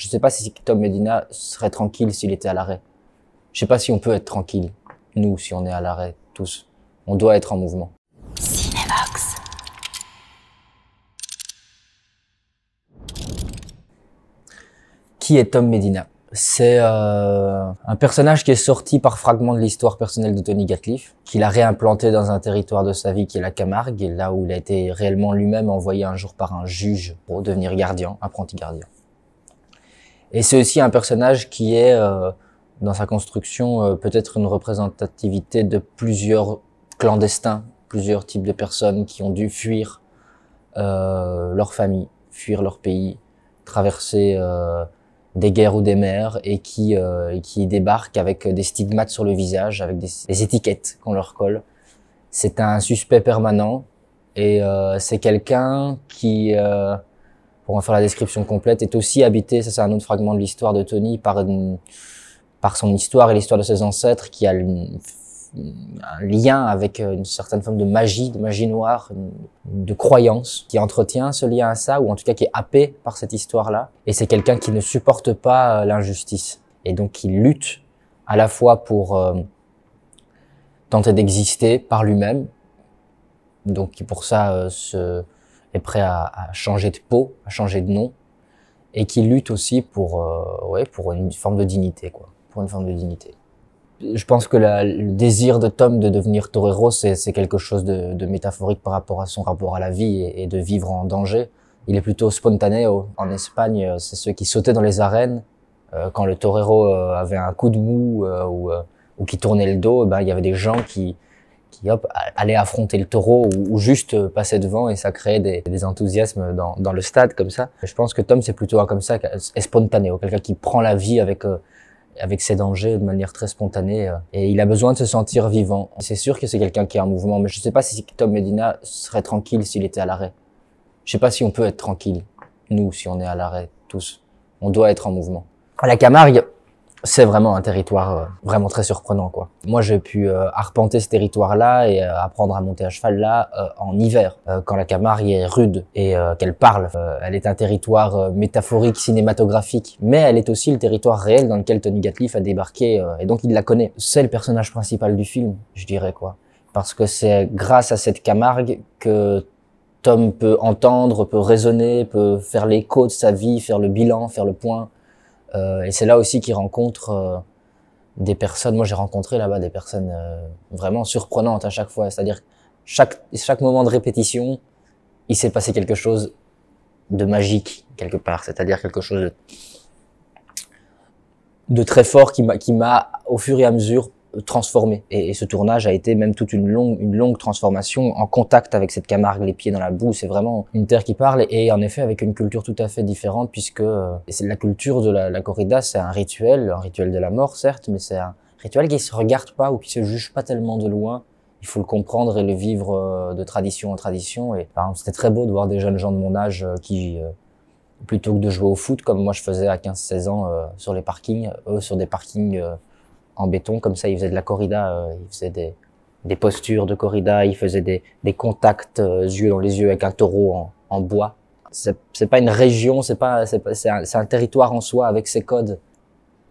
Je ne sais pas si Tom Medina serait tranquille s'il était à l'arrêt. Je ne sais pas si on peut être tranquille, nous, si on est à l'arrêt, tous. On doit être en mouvement. Qui est Tom Medina c'est euh, un personnage qui est sorti par fragments de l'histoire personnelle de Tony Gatliffe, qu'il a réimplanté dans un territoire de sa vie qui est la Camargue, et là où il a été réellement lui-même envoyé un jour par un juge pour devenir gardien, apprenti gardien. Et c'est aussi un personnage qui est, euh, dans sa construction, euh, peut-être une représentativité de plusieurs clandestins, plusieurs types de personnes qui ont dû fuir euh, leur famille, fuir leur pays, traverser des guerres ou des mers et qui, qui débarquent avec des stigmates sur le visage, avec des, des étiquettes qu'on leur colle. C'est un suspect permanent et c'est quelqu'un qui pour faire la description complète, est aussi habité, ça c'est un autre fragment de l'histoire de Tony, par, par son histoire et l'histoire de ses ancêtres, qui a un lien avec euh, une certaine forme de magie, de magie noire, de croyance, qui entretient ce lien à ça, ou en tout cas qui est happé par cette histoire-là. Et c'est quelqu'un qui ne supporte pas euh, l'injustice, et donc qui lutte à la fois pour euh, tenter d'exister par lui-même, donc qui pour ça se est prêt à, changer de peau, à changer de nom, et qui lutte aussi pour, euh, pour une forme de dignité, quoi, pour une forme de dignité. Je pense que le désir de Tom de devenir torero, c'est quelque chose de, métaphorique par rapport à son rapport à la vie et, de vivre en danger. Il est plutôt spontané. En Espagne, euh, c'est ceux qui sautaient dans les arènes euh, quand le torero avait un coup de mou ou, ou qui tournait le dos. Eh ben, il y avait des gens qui, qui hop, affronter le taureau ou, juste euh, passer devant et ça créait des, enthousiasmes dans, le stade comme ça. Je pense que Tom c'est plutôt comme ça, spontané, spontané, quelqu'un qui prend la vie avec euh, avec ses dangers de manière très spontanée euh, et il a besoin de se sentir vivant. C'est sûr que c'est quelqu'un qui est en mouvement, mais je ne sais pas si Tom Medina serait tranquille s'il était à l'arrêt. Je sais pas si on peut être tranquille nous si on est à l'arrêt tous. On doit être en mouvement. la Camargue, c'est vraiment un territoire euh, vraiment très surprenant quoi. Moi j'ai pu euh, arpenter ce territoire là et euh, apprendre à monter à cheval là en hiver quand la Camargue est rude et qu'elle parle. elle est un territoire métaphorique cinématographique mais elle est aussi le territoire réel dans lequel Tony Gatliff a débarqué et donc il la connaît. C'est le personnage principal du film, je dirais quoi parce que c'est grâce à cette Camargue que Tom peut entendre, peut raisonner, peut faire l'écho de sa vie, faire le bilan, faire le point euh, et c'est là aussi qu'ils rencontre euh, des personnes. Moi, j'ai rencontré là-bas des personnes euh, vraiment surprenantes à chaque fois. C'est-à-dire chaque chaque moment de répétition, il s'est passé quelque chose de magique quelque part. C'est-à-dire quelque chose de de très fort qui m'a qui m'a au fur et à mesure transformé. Et, ce tournage a été même toute une longue, une longue transformation en contact avec cette Camargue, les pieds dans la boue. C'est vraiment une terre qui parle et, en effet avec une culture tout à fait différente puisque euh, c'est la culture de la, corrida, c'est un rituel, un rituel de la mort certes, mais c'est un rituel qui se regarde pas ou qui se juge pas tellement de loin. Il faut le comprendre et le vivre euh, de tradition en tradition. Et par c'était très beau de voir des jeunes gens de mon âge euh, qui plutôt que de jouer au foot comme moi je faisais à 15-16 ans sur les parkings, eux sur des parkings en béton. Comme ça, il faisait de la corrida, euh, il faisait des, des, postures de corrida, il faisait des, contacts euh, yeux dans les yeux avec un taureau en, en bois. C'est pas une région, c'est pas, c'est un, un, territoire en soi avec ses codes.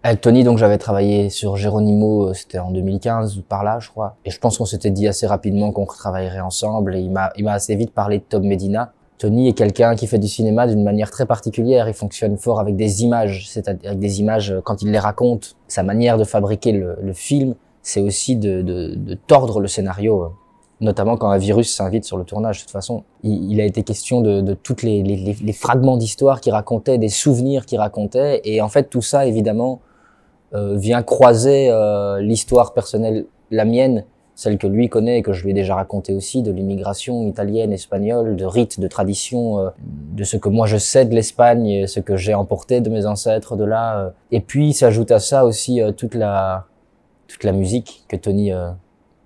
Avec Tony, donc j'avais travaillé sur Geronimo, euh, c'était en 2015 par là, je crois. Et je pense qu'on s'était dit assez rapidement qu'on travaillerait ensemble. Et il m'a, il m'a assez vite parlé de Tom Medina, Tony est quelqu'un qui fait du cinéma d'une manière très particulière. Il fonctionne fort avec des images, c'est-à-dire avec des images euh, quand il les raconte. Sa manière de fabriquer le, film, c'est aussi de, tordre le scénario, euh. notamment quand un virus s'invite sur le tournage. De toute façon, il, a été question de, de toutes les, les, fragments d'histoire qu'il racontait, des souvenirs qu'il racontait, et en fait tout ça évidemment euh, vient croiser l'histoire personnelle, la mienne, celle que lui connaît et que je lui ai déjà raconté aussi, de l'immigration italienne, espagnole, de rites, de traditions, euh, de ce que moi je sais de l'Espagne, ce que j'ai emporté de mes ancêtres de là. Euh. Et puis s'ajoute à ça aussi euh, toute la toute la musique que Tony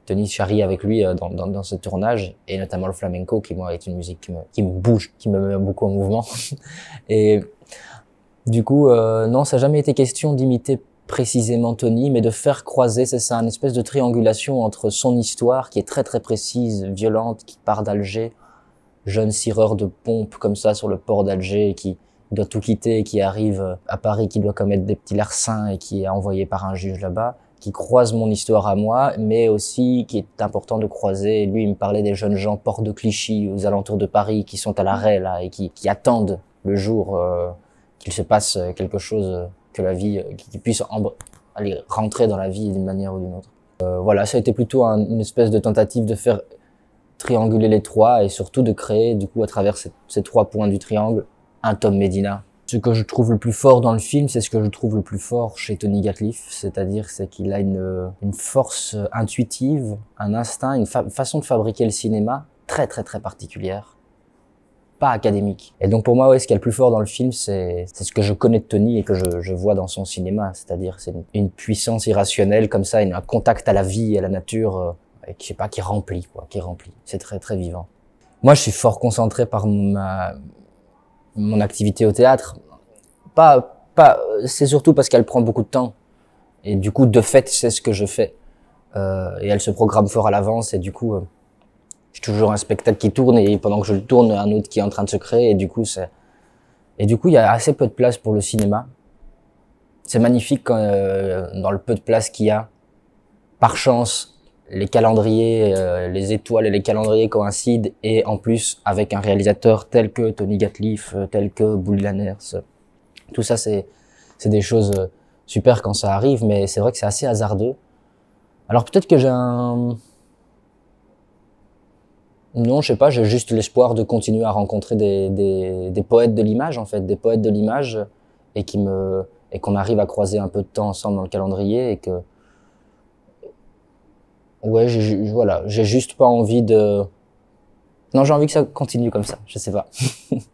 Tony charrie avec lui dans, dans, ce tournage et notamment le flamenco qui moi est une musique qui me, bouge, qui me met beaucoup en mouvement. et du coup, non, ça n'a jamais été question d'imiter précisément Tony, mais de faire croiser, c'est ça, une espèce de triangulation entre son histoire, qui est très très précise, violente, qui part d'Alger, jeune cireur de pompe comme ça sur le port d'Alger, qui doit tout quitter, qui arrive euh, à Paris, qui doit commettre des petits larcins et qui est envoyé par un juge là-bas, qui croise mon histoire à moi, mais aussi qui est important de croiser. Lui, il me parlait des jeunes gens port de Clichy, aux alentours de Paris, qui sont à l'arrêt là et qui, attendent le jour euh, qu'il se passe quelque chose euh, que la vie, euh, qui puisse aller rentrer dans la vie d'une manière ou d'une autre. Euh, voilà, ça a été plutôt une espèce de tentative de faire trianguler les trois et surtout de créer, du coup, à travers ces, trois points du triangle, un Tom Medina. Ce que je trouve le plus fort dans le film, c'est ce que je trouve le plus fort chez Tony Gatliff, c'est-à-dire c'est qu'il a une, force intuitive, un instinct, une façon de fabriquer le cinéma très très très particulière académique. Et donc pour moi, est ce qui est le plus fort dans le film, c'est ce que je connais de Tony et que je, vois dans son cinéma, c'est-à-dire c'est une, puissance irrationnelle comme ça, une, un contact à la vie et à la nature, euh, et, je sais pas, qui remplit, quoi, qui remplit. C'est très très vivant. Moi, je suis fort concentré par ma mon activité au théâtre. Pas pas, c'est surtout parce qu'elle prend beaucoup de temps. Et du coup, de fait, c'est ce que je fais. Euh, et elle se programme fort à l'avance et du coup, euh, j'ai toujours un spectacle qui tourne et pendant que je le tourne, un autre qui est en train de se créer et du coup, c'est, et du coup, il y a assez peu de place pour le cinéma. C'est magnifique quand, euh, dans le peu de place qu'il y a. Par chance, les calendriers, euh, les étoiles et les calendriers coïncident et en plus avec un réalisateur tel que Tony Gatliff, euh, tel que Bully Lanners. Tout ça, c'est, c'est des choses super quand ça arrive, mais c'est vrai que c'est assez hasardeux. Alors peut-être que j'ai un, non, je sais pas, j'ai juste l'espoir de continuer à rencontrer des, des, des poètes de l'image, en fait, des poètes de l'image, et qui me et qu'on arrive à croiser un peu de temps ensemble dans le calendrier, et que ouais, voilà, j'ai juste pas envie de. Non, j'ai envie que ça continue comme ça. Je sais pas.